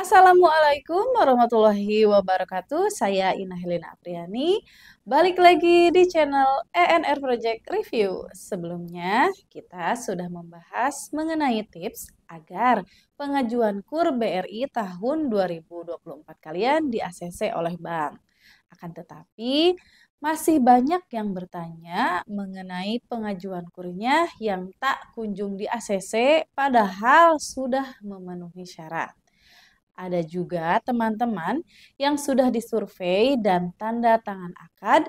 Assalamualaikum warahmatullahi wabarakatuh. Saya Ina Helena Apriani. Balik lagi di channel ENR Project Review. Sebelumnya kita sudah membahas mengenai tips agar pengajuan KUR BRI tahun 2024 kalian di ACC oleh bank. Akan tetapi masih banyak yang bertanya mengenai pengajuan kurnya yang tak kunjung di ACC padahal sudah memenuhi syarat. Ada juga teman-teman yang sudah disurvei dan tanda tangan akad,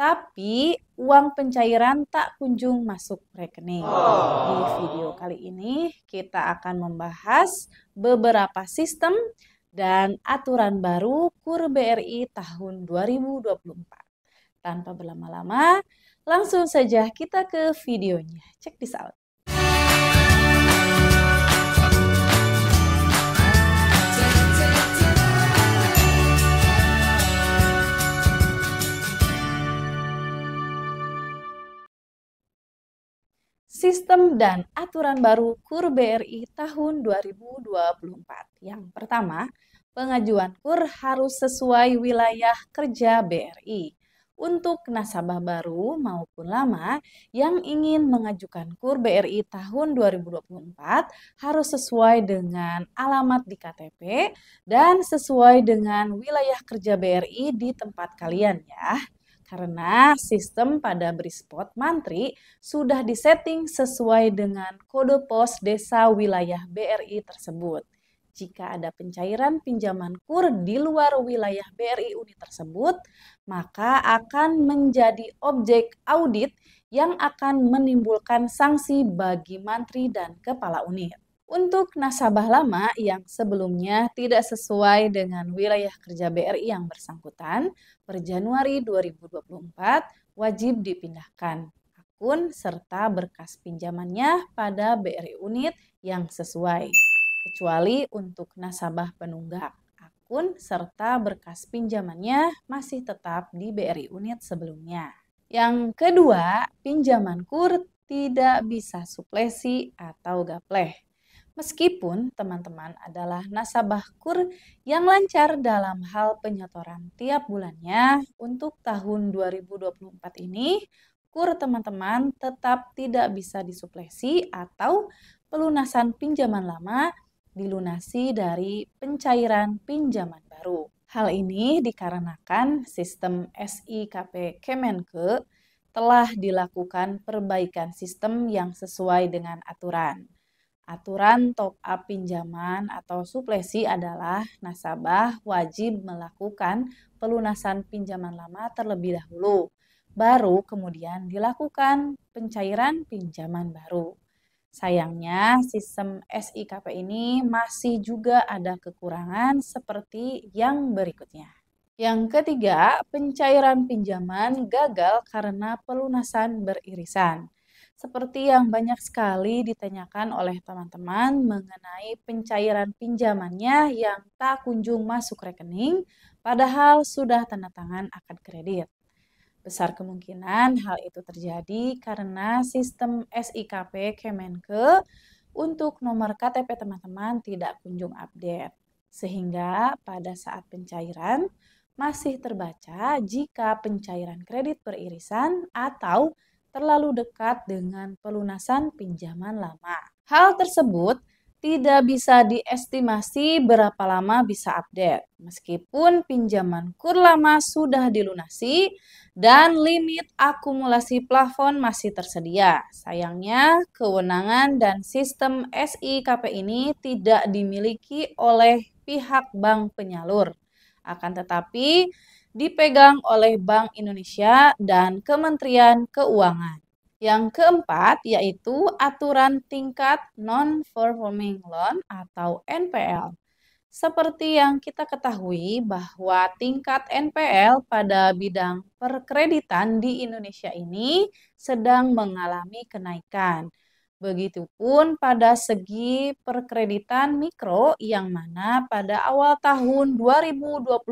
tapi uang pencairan tak kunjung masuk rekening. Di video kali ini kita akan membahas beberapa sistem dan aturan baru KUR BRI tahun 2024. Tanpa berlama-lama, langsung saja kita ke videonya. Cek this out. sistem dan aturan baru KUR BRI tahun 2024. Yang pertama, pengajuan KUR harus sesuai wilayah kerja BRI. Untuk nasabah baru maupun lama yang ingin mengajukan KUR BRI tahun 2024 harus sesuai dengan alamat di KTP dan sesuai dengan wilayah kerja BRI di tempat kalian ya. Karena sistem pada Brispot Mantri sudah disetting sesuai dengan kode pos desa wilayah BRI tersebut. Jika ada pencairan pinjaman KUR di luar wilayah BRI unit tersebut, maka akan menjadi objek audit yang akan menimbulkan sanksi bagi mantri dan kepala unit. Untuk nasabah lama yang sebelumnya tidak sesuai dengan wilayah kerja BRI yang bersangkutan, per Januari 2024 wajib dipindahkan akun serta berkas pinjamannya pada BRI unit yang sesuai, kecuali untuk nasabah penunggak. Akun serta berkas pinjamannya masih tetap di BRI unit sebelumnya. Yang kedua, pinjaman KUR tidak bisa suplesi atau gapleh Meskipun teman-teman adalah nasabah KUR yang lancar dalam hal penyetoran tiap bulannya, untuk tahun 2024 ini KUR teman-teman tetap tidak bisa disuplesi atau pelunasan pinjaman lama dilunasi dari pencairan pinjaman baru. Hal ini dikarenakan sistem SIKP Kemenke telah dilakukan perbaikan sistem yang sesuai dengan aturan. Aturan top up pinjaman atau suplesi adalah nasabah wajib melakukan pelunasan pinjaman lama terlebih dahulu, baru kemudian dilakukan pencairan pinjaman baru. Sayangnya, sistem SIKP ini masih juga ada kekurangan seperti yang berikutnya. Yang ketiga, pencairan pinjaman gagal karena pelunasan beririsan. Seperti yang banyak sekali ditanyakan oleh teman-teman mengenai pencairan pinjamannya yang tak kunjung masuk rekening, padahal sudah tanda tangan akad kredit. Besar kemungkinan hal itu terjadi karena sistem SIKP Kemenke untuk nomor KTP teman-teman tidak kunjung update. Sehingga pada saat pencairan masih terbaca jika pencairan kredit beririsan atau terlalu dekat dengan pelunasan pinjaman lama. Hal tersebut tidak bisa diestimasi berapa lama bisa update. Meskipun pinjaman kur lama sudah dilunasi dan limit akumulasi plafon masih tersedia. Sayangnya, kewenangan dan sistem SIKP ini tidak dimiliki oleh pihak bank penyalur. Akan tetapi, dipegang oleh Bank Indonesia dan Kementerian Keuangan. Yang keempat yaitu aturan tingkat non-performing loan atau NPL. Seperti yang kita ketahui bahwa tingkat NPL pada bidang perkreditan di Indonesia ini sedang mengalami kenaikan Begitupun pada segi perkreditan mikro yang mana pada awal tahun 2024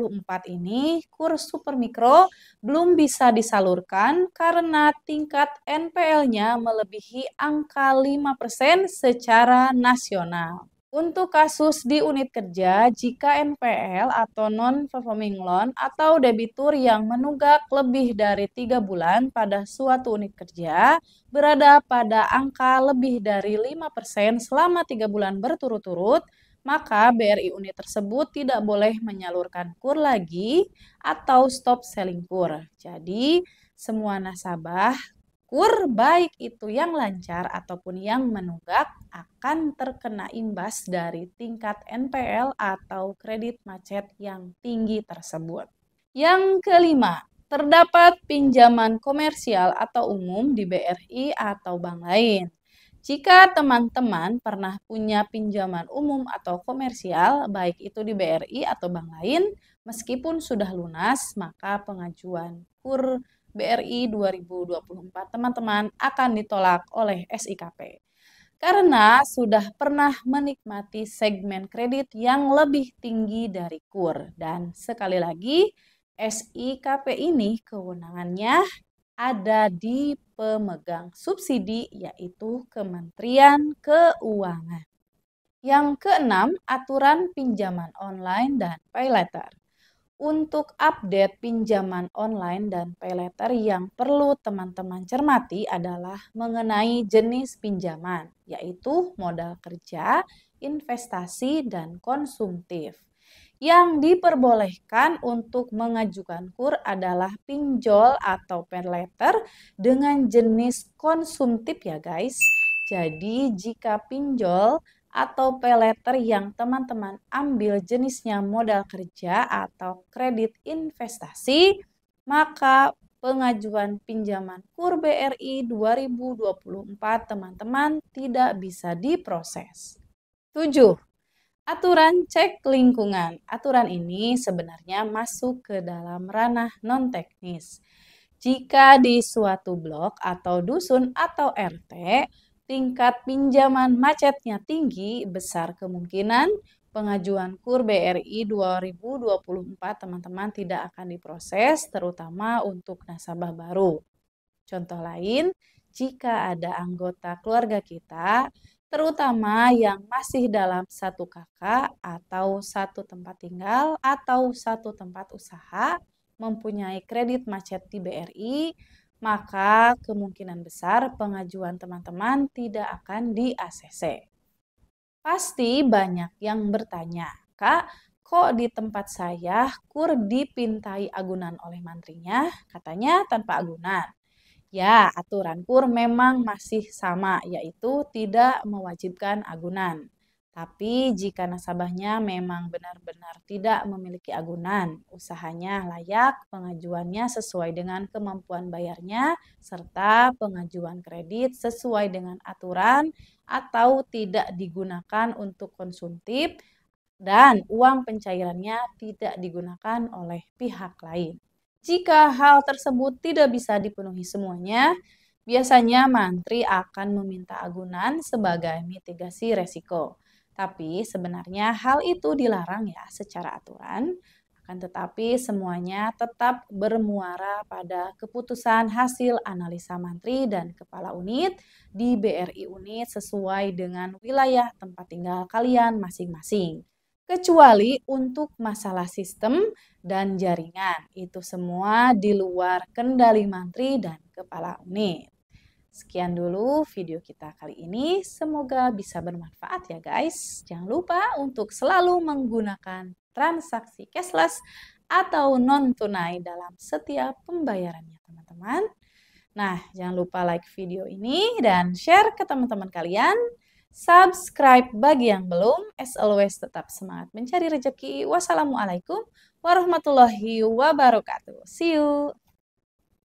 ini kurs super mikro belum bisa disalurkan karena tingkat NPL-nya melebihi angka 5% secara nasional. Untuk kasus di unit kerja, jika NPL atau non-performing loan atau debitur yang menunggak lebih dari tiga bulan pada suatu unit kerja berada pada angka lebih dari lima persen selama tiga bulan berturut-turut, maka BRI unit tersebut tidak boleh menyalurkan kur lagi atau stop selling kur. Jadi, semua nasabah bersyukur baik itu yang lancar ataupun yang menunggak akan terkena imbas dari tingkat NPL atau kredit macet yang tinggi tersebut. Yang kelima, terdapat pinjaman komersial atau umum di BRI atau bank lain. Jika teman-teman pernah punya pinjaman umum atau komersial, baik itu di BRI atau bank lain, meskipun sudah lunas, maka pengajuan kur BRI 2024 teman-teman akan ditolak oleh SIKP. Karena sudah pernah menikmati segmen kredit yang lebih tinggi dari KUR. Dan sekali lagi, SIKP ini kewenangannya ada di pemegang subsidi yaitu Kementerian Keuangan. Yang keenam, aturan pinjaman online dan pay later untuk update pinjaman online dan pay letter yang perlu teman-teman cermati adalah mengenai jenis pinjaman, yaitu modal kerja, investasi, dan konsumtif. Yang diperbolehkan untuk mengajukan KUR adalah pinjol atau pay letter dengan jenis konsumtif ya guys. Jadi jika pinjol atau pay letter yang teman-teman ambil jenisnya modal kerja atau kredit investasi, maka pengajuan pinjaman KUR BRI 2024 teman-teman tidak bisa diproses. 7. Aturan cek lingkungan. Aturan ini sebenarnya masuk ke dalam ranah non-teknis. Jika di suatu blok atau dusun atau RT, tingkat pinjaman macetnya tinggi, besar kemungkinan pengajuan KUR BRI 2024 teman-teman tidak akan diproses terutama untuk nasabah baru. Contoh lain, jika ada anggota keluarga kita terutama yang masih dalam satu kakak atau satu tempat tinggal atau satu tempat usaha mempunyai kredit macet di BRI, maka kemungkinan besar pengajuan teman-teman tidak akan di-ACC. Pasti banyak yang bertanya, Kak, kok di tempat saya kur dipintai agunan oleh mantrinya, katanya tanpa agunan. Ya, aturan kur memang masih sama, yaitu tidak mewajibkan agunan. Tapi jika nasabahnya memang benar-benar tidak memiliki agunan, usahanya layak, pengajuannya sesuai dengan kemampuan bayarnya, serta pengajuan kredit sesuai dengan aturan atau tidak digunakan untuk konsumtif, dan uang pencairannya tidak digunakan oleh pihak lain. Jika hal tersebut tidak bisa dipenuhi semuanya, biasanya mantri akan meminta agunan sebagai mitigasi resiko. Tapi sebenarnya hal itu dilarang ya secara aturan, akan tetapi semuanya tetap bermuara pada keputusan hasil analisa mantri dan kepala unit di BRI unit sesuai dengan wilayah tempat tinggal kalian masing-masing. Kecuali untuk masalah sistem dan jaringan, itu semua di luar kendali mantri dan kepala unit. Sekian dulu video kita kali ini. Semoga bisa bermanfaat ya guys. Jangan lupa untuk selalu menggunakan transaksi cashless atau non tunai dalam setiap pembayarannya teman-teman. Nah, jangan lupa like video ini dan share ke teman-teman kalian. Subscribe bagi yang belum. As always tetap semangat mencari rezeki. Wassalamualaikum warahmatullahi wabarakatuh. See you.